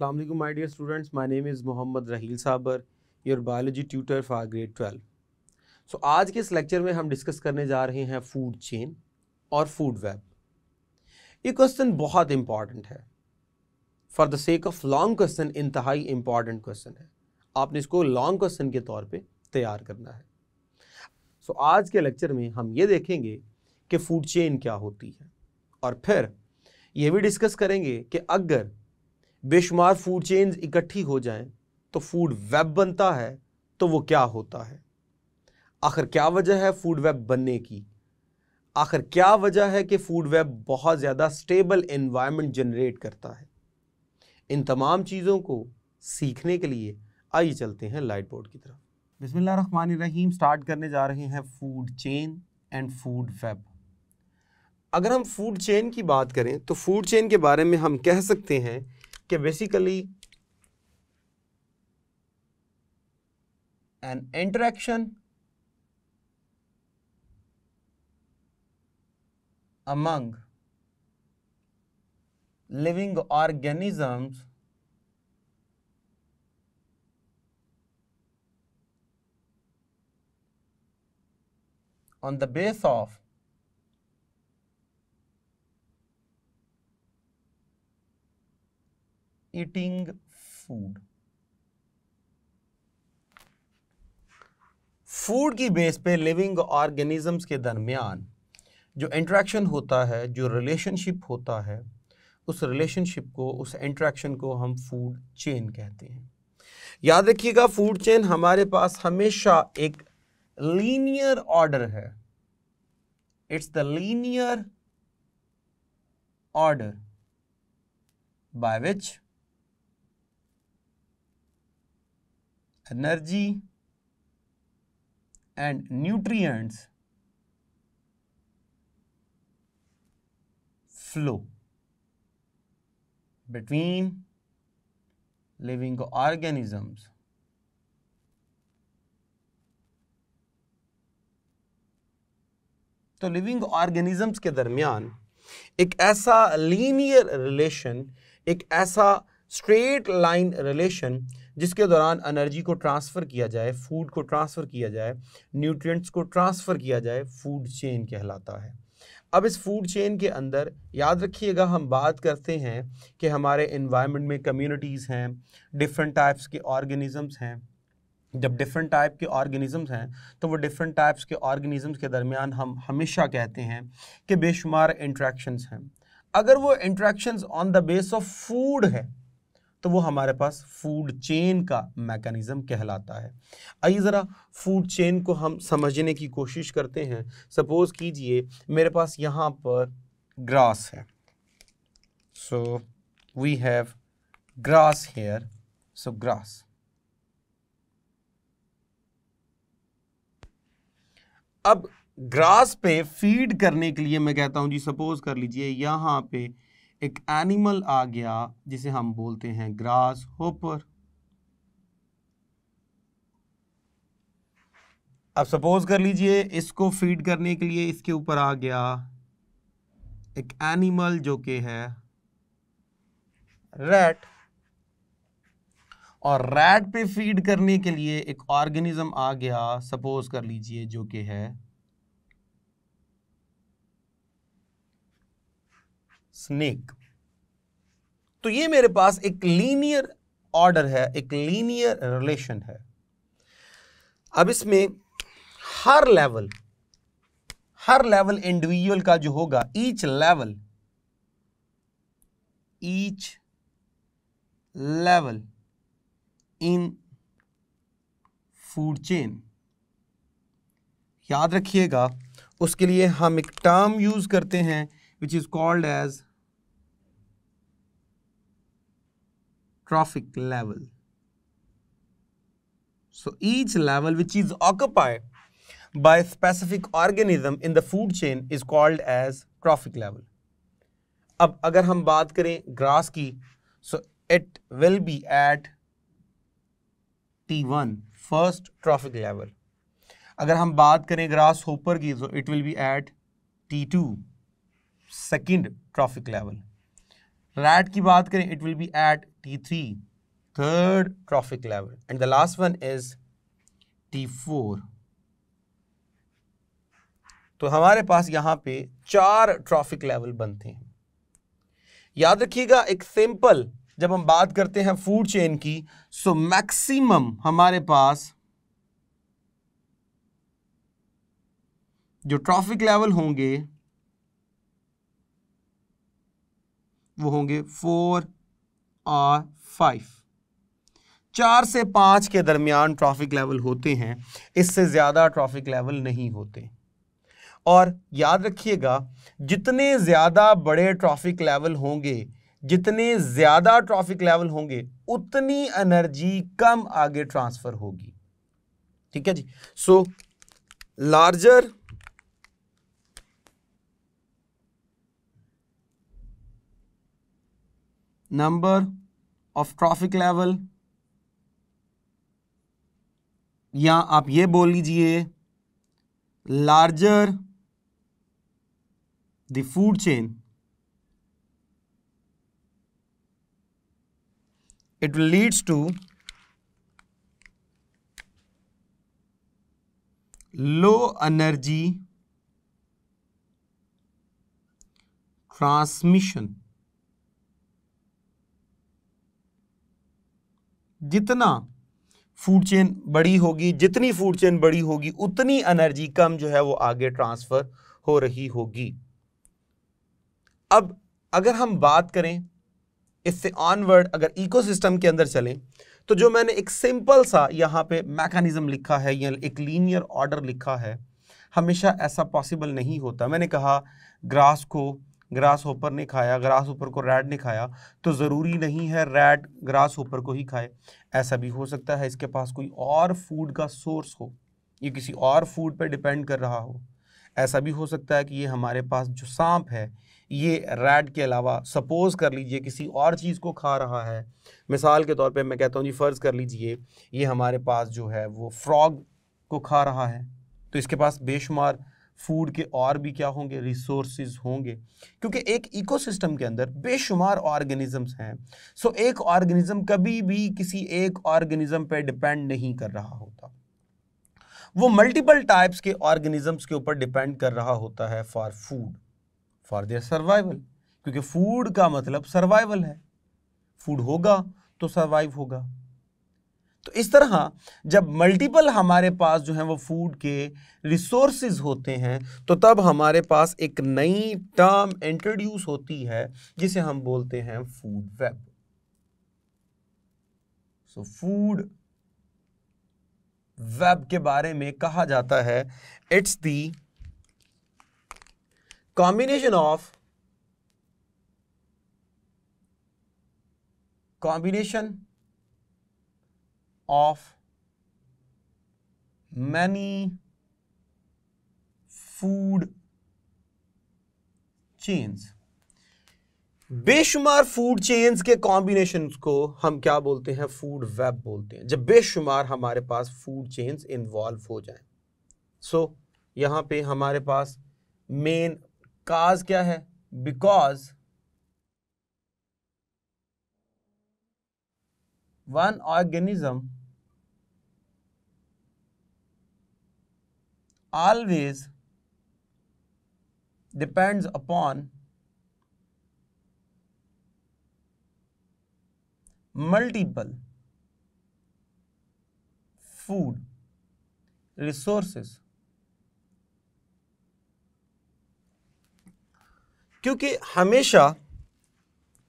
अस्सलाम वालेकुम my dear students my name is Mohammad Raheel Sabir your biology tutor for grade twelve so आज के इस लेक्चर में हम डिस्कस करने जा रहे हैं फूड चेन और फूड वेब ये क्वेश्चन बहुत इंपॉर्टेंट है for the sake of long question इंतहाई इम्पॉर्टेंट क्वेश्चन है आपने इसको लॉन्ग क्वेश्चन के तौर पर तैयार करना है सो so, आज के लेक्चर में हम ये देखेंगे कि फूड चेन क्या होती है और फिर ये भी डिस्कस करेंगे कि अगर बेशुमार फूड चेन्स इकट्ठी हो जाएं तो फूड वेब बनता है तो वो क्या होता है आखिर क्या वजह है फूड वेब बनने की आखिर क्या वजह है कि फूड वेब बहुत ज़्यादा स्टेबल इन्वायरमेंट जनरेट करता है इन तमाम चीज़ों को सीखने के लिए आइए चलते हैं लाइट बोर्ड की तरफ रहीम स्टार्ट करने जा रहे हैं food chain and food web अगर हम फूड चेन की बात करें तो फूड चेन के बारे में हम कह सकते हैं basically an interaction among living organisms on the base of eating food food की बेस पे लिविंग ऑर्गेनिजम्स के दरमियान जो इंट्रैक्शन होता है जो रिलेशनशिप होता है उस रिलेशनशिप को उस इंट्रैक्शन को हम फूड चेन कहते हैं याद रखिएगा फूड चेन हमारे पास हमेशा एक लीनियर ऑर्डर है it's the linear order by which energy and nutrients flow between living organisms. तो लिविंग ऑर्गेनिजम्स के दरमियान एक ऐसा लीनियर रिलेशन एक ऐसा स्ट्रेट लाइन रिलेशन जिसके दौरान एनर्जी को ट्रांसफ़र किया जाए फूड को ट्रांसफ़र किया जाए न्यूट्रिएंट्स को ट्रांसफ़र किया जाए फूड चेन कहलाता है अब इस फूड चेन के अंदर याद रखिएगा हम बात करते हैं कि हमारे इन्वायरमेंट में कम्युनिटीज़ हैं डिफरेंट टाइप्स के ऑर्गेनिजम्स हैं जब डिफरेंट टाइप के ऑर्गेनिज़म्स हैं तो वो डिफरेंट टाइप्स के ऑर्गेनिज़म्स के दरमियान हम हमेशा कहते हैं कि बेशुमार इंट्रैक्शंस हैं अगर वो interactions on the base of food है तो वो हमारे पास फूड चेन का मैकेनिज़्म कहलाता है आइए ज़रा फूड चेन को हम समझने की कोशिश करते हैं सपोज़ कीजिए मेरे पास यहाँ पर ग्रास है so we have grass here so grass अब ग्रास पे फीड करने के लिए मैं कहता हूं जी सपोज कर लीजिए यहां पे एक एनिमल आ गया जिसे हम बोलते हैं ग्रास होपर अब सपोज कर लीजिए इसको फीड करने के लिए इसके ऊपर आ गया एक एनिमल जो के है रैट और रैट पे फीड करने के लिए एक ऑर्गेनिज्म आ गया सपोज कर लीजिए जो के है स्नेक तो ये मेरे पास एक लीनियर ऑर्डर है एक लीनियर रिलेशन है अब इसमें हर लेवल हर लेवल इंडिविजुअल का जो होगा each level each level in food chain याद रखिएगा उसके लिए हम एक टर्म यूज करते हैं which is called as trophic level. So each level which is occupied by a specific organism in the food chain is called as trophic level. Ab agar hum baat kare grass so it will be at T1, first trophic level. Agar hum baat kare grasshopper ki, so it will be at T2, second trophic level. Rat ki it will be at T3, third trophic level. And the last one is T4. तो हमारे पास यहां पे चार trophic level बनते हैं याद रखिएगा एक सिंपल जब हम बात करते हैं फूड चेन की सो मैक्सिमम हमारे पास जो ट्रॉफिक लेवल होंगे वो होंगे फोर आर फाइव चार से पांच के दरमियान ट्रॉफिक लेवल होते हैं इससे ज़्यादा ट्रॉफिक लेवल नहीं होते और याद रखिएगा जितने ज़्यादा बड़े ट्रॉफिक लेवल होंगे जितने ज़्यादा ट्रॉफिक लेवल होंगे उतनी एनर्जी कम आगे ट्रांसफ़र होगी ठीक है जी so larger number of traffic level या आप ये बोल लीजिए larger the food chain it will leads to low energy transmission जितना फूड चेन बड़ी होगी जितनी फूड चेन बड़ी होगी उतनी एनर्जी कम जो है वो आगे ट्रांसफ़र हो रही होगी अब अगर हम बात करें इससे ऑनवर्ड अगर इकोसिस्टम के अंदर चलें तो जो मैंने एक सिंपल सा यहाँ पे मैकेनिज़्म लिखा है या एक लीनियर ऑर्डर लिखा है हमेशा ऐसा पॉसिबल नहीं होता मैंने कहा ग्रास को ग्रास होपर ने खाया ग्रास होपर को रैड ने खाया तो ज़रूरी नहीं है रैड ग्रास होपर को ही खाए ऐसा भी हो सकता है इसके पास कोई और फूड का सोर्स हो ये किसी और फूड पर डिपेंड कर रहा हो ऐसा भी हो सकता है कि ये हमारे पास जो सांप है ये रैड के अलावा सपोज़ कर लीजिए किसी और चीज़ को खा रहा है मिसाल के तौर पे मैं कहता हूँ जी फ़र्ज़ कर लीजिए ये हमारे पास जो है वो फ्रॉग को खा रहा है तो इसके पास बेशुमार फूड के और भी क्या होंगे रिसोर्सेज होंगे क्योंकि एक इकोसिस्टम के अंदर बेशुमार ऑर्गेनिजम्स हैं सो एक ऑर्गेनिज्म कभी भी किसी एक ऑर्गेनिज्म पर डिपेंड नहीं कर रहा होता वो मल्टीपल टाइप्स के ऑर्गेनिजम्स के ऊपर डिपेंड कर रहा होता है for food for their survival क्योंकि फूड का मतलब सर्वाइवल है फूड होगा तो सर्वाइव होगा तो इस तरह जब मल्टीपल हमारे पास जो है वो फूड के रिसोर्सेज होते हैं तो तब हमारे पास एक नई टर्म इंट्रोड्यूस होती है जिसे हम बोलते हैं food web so food web के बारे में कहा जाता है it's the combination of combination of many food chains बेशुमार फूड चेन्स के कॉम्बिनेशन को हम क्या बोलते हैं फूड वेब बोलते हैं जब बेशुमार हमारे पास फूड चेन्स इन्वॉल्व हो जाएं सो so, यहां पे हमारे पास मेन काज क्या है because one organism always depends upon multiple food resources क्योंकि हमेशा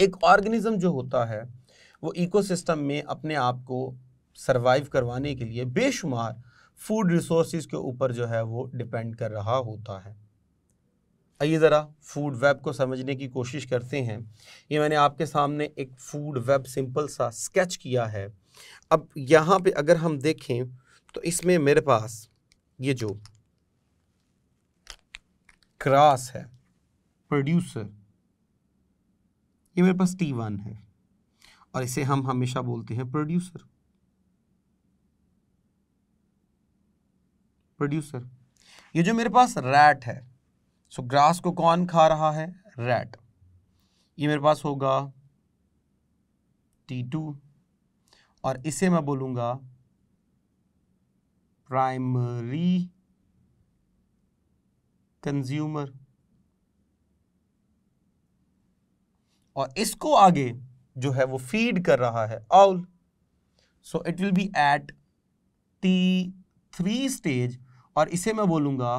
एक ऑर्गेनिज्म जो होता है वो इकोसिस्टम में अपने आप को सरवाइव करवाने के लिए बेशुमार फूड रिसोर्सिस के ऊपर जो है वो डिपेंड कर रहा होता है आइए ज़रा फूड वेब को समझने की कोशिश करते हैं ये मैंने आपके सामने एक फूड वेब सिंपल सा स्केच किया है अब यहाँ पे अगर हम देखें तो इसमें मेरे पास ये जो क्रास है प्रोड्यूसर ये मेरे पास टी वन है और इसे हम हमेशा बोलते हैं प्रोड्यूसर प्रोड्यूसर ये जो मेरे पास रैट है सो so, ग्रास को कौन खा रहा है रैट ये मेरे पास होगा टी टू और इसे मैं बोलूंगा प्राइमरी कंज्यूमर और इसको आगे जो है वो फीड कर रहा है owl so it will be at T three stage और इसे मैं बोलूंगा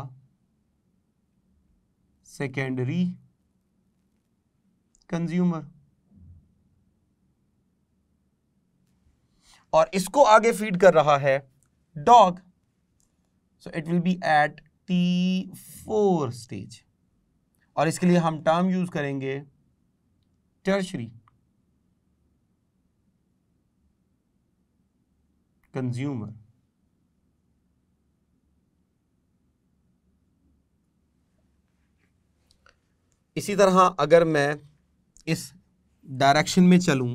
सेकेंडरी कंज्यूमर और इसको आगे फीड कर रहा है dog so it will be at T four stage और इसके लिए हम टर्म यूज करेंगे टर्शरी कंज्यूमर इसी तरह अगर मैं इस डायरेक्शन में चलूँ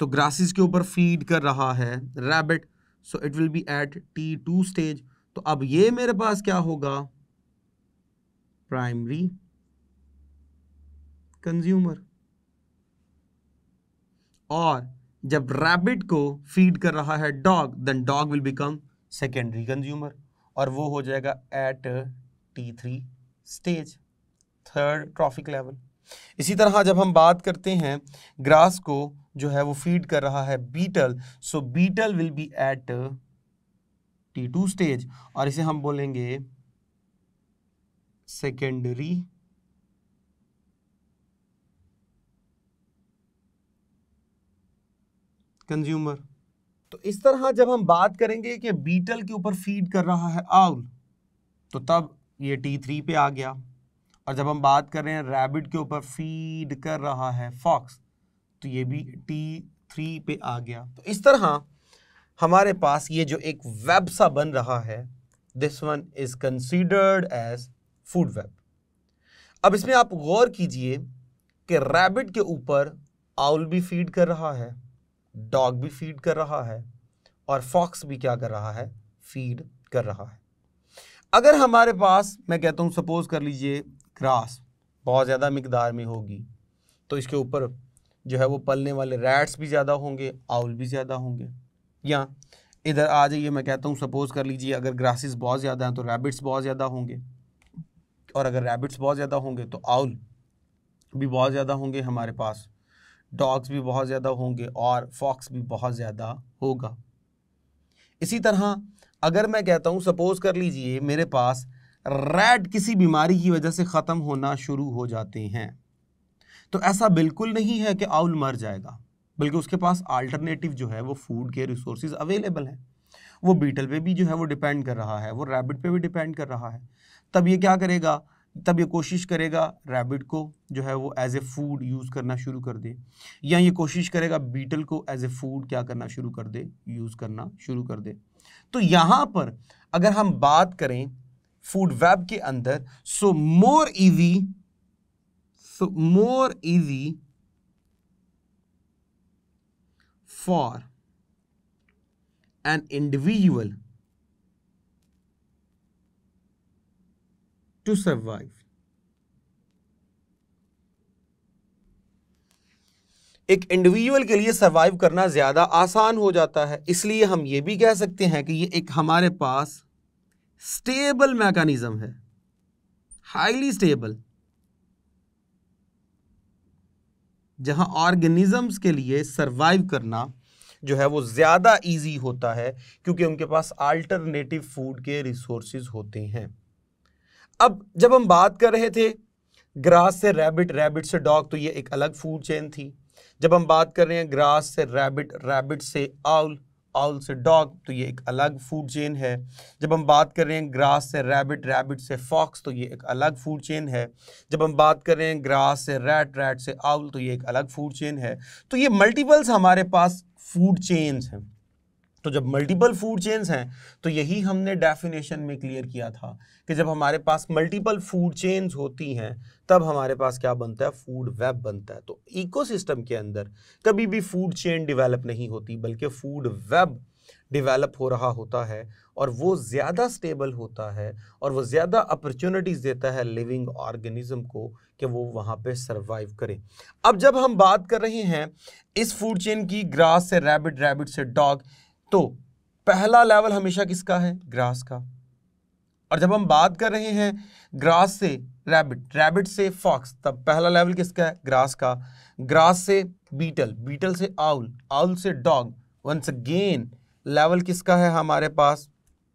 तो ग्रासेस के ऊपर फीड कर रहा है rabbit so it will be at T two stage तो अब ये मेरे पास क्या होगा प्राइमरी कंज्यूमर और जब रैबिट को फीड कर रहा है dog then dog will become secondary consumer और वो हो जाएगा at T three stage third trophic level इसी तरह जब हम बात करते हैं ग्रास को जो है वो फीड कर रहा है beetle so beetle will be at T two stage और इसे हम बोलेंगे सेकेंडरी कंज्यूमर तो इस तरह जब हम बात करेंगे कि बीटल के ऊपर फीड कर रहा है आउल तो तब ये टी थ्री पे आ गया और जब हम बात कर रहे हैं रैबिट के ऊपर फीड कर रहा है फॉक्स तो ये भी टी थ्री पे आ गया तो इस तरह हमारे पास ये जो एक वेब सा बन रहा है this one is considered as food web अब इसमें आप गौर कीजिए कि रैबिट के ऊपर आउल भी फीड कर रहा है डॉग भी फीड कर रहा है और फॉक्स भी क्या कर रहा है फीड कर रहा है अगर हमारे पास मैं कहता हूँ सपोज कर लीजिए ग्रास बहुत ज़्यादा मकदार में होगी तो इसके ऊपर जो है वो पलने वाले रैट्स भी ज़्यादा होंगे आउल भी ज़्यादा होंगे या इधर आ जाइए मैं कहता हूँ सपोज़ कर लीजिए अगर ग्रासेस बहुत ज़्यादा हैं तो रैबिट्स बहुत ज़्यादा होंगे और अगर रैबिट्स बहुत ज़्यादा होंगे तो आउल भी बहुत ज़्यादा होंगे हमारे पास डॉग्स भी बहुत ज़्यादा होंगे और फॉक्स भी बहुत ज़्यादा होगा इसी तरह अगर मैं कहता हूँ सपोज़ कर लीजिए मेरे पास रेड किसी बीमारी की वजह से ख़त्म होना शुरू हो जाते हैं तो ऐसा बिल्कुल नहीं है कि आउल मर जाएगा बल्कि उसके पास आल्टरनेटिव जो है वो फूड के रिसोर्स अवेलेबल हैं वो बीटल पे भी जो है वो डिपेंड कर रहा है वो रैबिट पे भी डिपेंड कर रहा है तब ये क्या करेगा तब ये कोशिश करेगा रैबिट को जो है वो एज ए फूड यूज़ करना शुरू कर दे या ये कोशिश करेगा बीटल को एज ए फूड क्या करना शुरू कर दे यूज़ करना शुरू कर दे तो यहाँ पर अगर हम बात करें फूड वेब के अंदर so more easy so more easy for an individual to survive एक इंडिविजुअल के लिए सर्वाइव करना ज़्यादा आसान हो जाता है इसलिए हम ये भी कह सकते हैं कि ये एक हमारे पास स्टेबल मैकेनिज्म है हाईली स्टेबल जहां ऑर्गेनिजम्स के लिए सरवाइव करना जो है वो ज़्यादा इजी होता है क्योंकि उनके पास अल्टरनेटिव फूड के रिसोर्सेज होते हैं अब जब हम बात कर रहे थे ग्रास से रैबिट रैबिट से डॉग तो ये एक अलग फूड चेन थी जब हम बात कर रहे हैं ग्रास से रैबिट रैबिट से आउल आउल से डॉग तो ये एक अलग फूड चेन है जब हम बात कर रहे हैं ग्रास से रैबिट रैबिट से फॉक्स तो ये एक अलग फूड चेन है जब हम बात कर रहे हैं ग्रास से रैट रैट से आउल तो ये एक अलग फूड चेन है तो ये मल्टीपल्स हमारे पास फूड चेन्स हैं तो जब मल्टीपल फूड चेन्स हैं तो यही हमने डेफिनेशन में क्लियर किया था कि जब हमारे पास मल्टीपल फूड चेन्स होती हैं तब हमारे पास क्या बनता है फूड वेब बनता है तो इकोसिस्टम के अंदर कभी भी फूड चेन डिवेलप नहीं होती बल्कि फूड वेब डिवेलप हो रहा होता है और वो ज़्यादा स्टेबल होता है और वो ज़्यादा अपॉर्चुनिटीज़ देता है लिविंग ऑर्गेनिज्म को कि वो वहाँ पे सरवाइव करें अब जब हम बात कर रहे हैं इस फूड चेन की ग्रास से रैबिट रैबिट से डॉग तो पहला लेवल हमेशा किसका है ग्रास का और जब हम बात कर रहे हैं ग्रास से रैबिट रैबिट से फॉक्स तब पहला लेवल किसका है ग्रास का ग्रास से बीटल बीटल से आउल आउल से डॉग वंस अगेन लेवल किसका है हमारे पास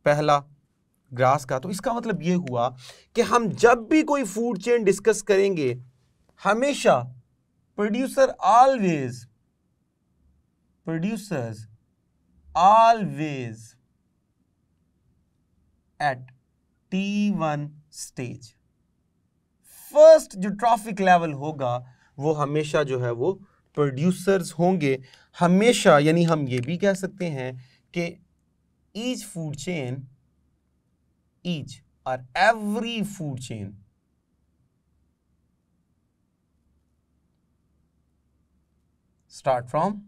पहला ग्रास का तो इसका मतलब यह हुआ कि हम जब भी कोई फूड चेन डिस्कस करेंगे हमेशा producer always producers always at T one stage first जो ट्रॉफिक लेवल होगा वो हमेशा जो है वो प्रोड्यूसर्स होंगे हमेशा यानी हम ये भी कह सकते हैं कि ईच फूड चेन ईच और every food chain start from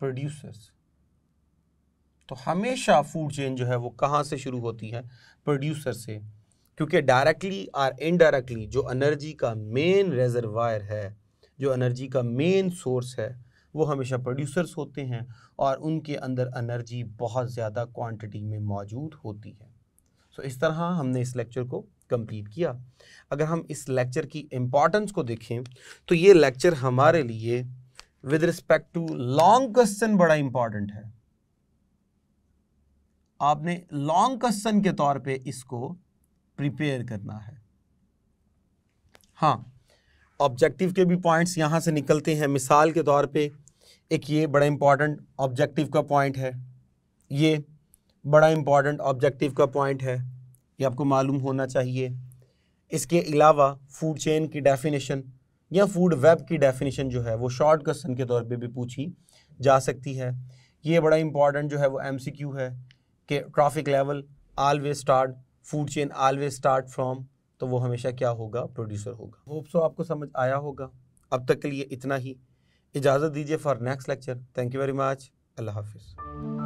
producers तो हमेशा फूड चेन जो है वो कहाँ से शुरू होती है प्रोड्यूसर से क्योंकि डायरेक्टली और इनडायरेक्टली जो एनर्जी का मेन रेजरवायर है जो एनर्जी का मेन सोर्स है वो हमेशा प्रोड्यूसर्स होते हैं और उनके अंदर एनर्जी बहुत ज़्यादा क्वांटिटी में मौजूद होती है सो so, इस तरह हमने इस लेक्चर को कंप्लीट किया अगर हम इस लेक्चर की इम्पॉर्टेंस को देखें तो ये लेक्चर हमारे लिए with respect to long question बड़ा इंपॉर्टेंट है आपने लॉन्ग क्वेश्चन के तौर पे इसको प्रिपेयर करना है हाँ ऑब्जेक्टिव के भी पॉइंट्स यहाँ से निकलते हैं मिसाल के तौर पे एक ये बड़ा इंपॉर्टेंट ऑब्जेक्टिव का पॉइंट है ये बड़ा इंपॉर्टेंट ऑब्जेक्टिव का पॉइंट है ये आपको मालूम होना चाहिए इसके अलावा फूड चेन की डेफिनेशन या फूड वेब की डेफिनेशन जो है वो शॉर्ट क्वेश्चन के तौर पे भी पूछी जा सकती है ये बड़ा इंपॉर्टेंट जो है वो एमसीक्यू है कि trophic level always start food chain always start from तो वो हमेशा क्या होगा प्रोड्यूसर होगा होप सो आपको समझ आया होगा अब तक के लिए इतना ही इजाज़त दीजिए for next lecture thank you very much अल्लाह हाफिज़